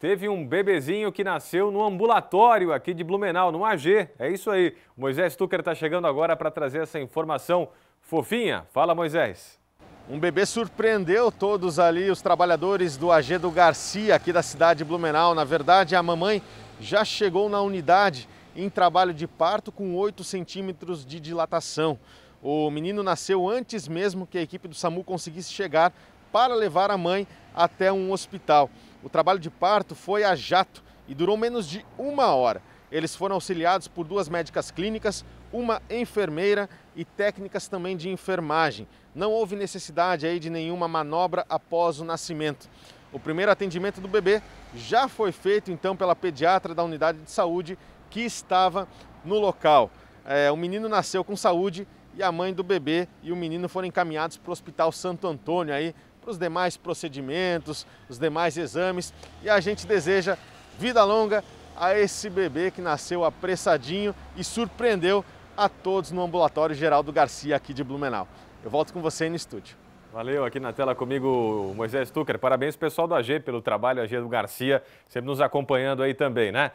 Teve um bebezinho que nasceu no ambulatório aqui de Blumenau, no AG. É isso aí. O Moisés Tucker está chegando agora para trazer essa informação fofinha. Fala, Moisés. Um bebê surpreendeu todos ali, os trabalhadores do AG do Garcia, aqui da cidade de Blumenau. Na verdade, a mamãe já chegou na unidade em trabalho de parto com 8 centímetros de dilatação. O menino nasceu antes mesmo que a equipe do SAMU conseguisse chegar para levar a mãe até um hospital. O trabalho de parto foi a jato e durou menos de uma hora. Eles foram auxiliados por duas médicas clínicas, uma enfermeira e técnicas também de enfermagem. Não houve necessidade aí de nenhuma manobra após o nascimento. O primeiro atendimento do bebê já foi feito então pela pediatra da unidade de saúde que estava no local. É, o menino nasceu com saúde e a mãe do bebê e o menino foram encaminhados para o Hospital Santo Antônio aí os demais procedimentos, os demais exames. E a gente deseja vida longa a esse bebê que nasceu apressadinho e surpreendeu a todos no Ambulatório Geraldo Garcia aqui de Blumenau. Eu volto com você aí no estúdio. Valeu, aqui na tela comigo Moisés Tucker. Parabéns pessoal do AG pelo trabalho, AG do Garcia, sempre nos acompanhando aí também, né?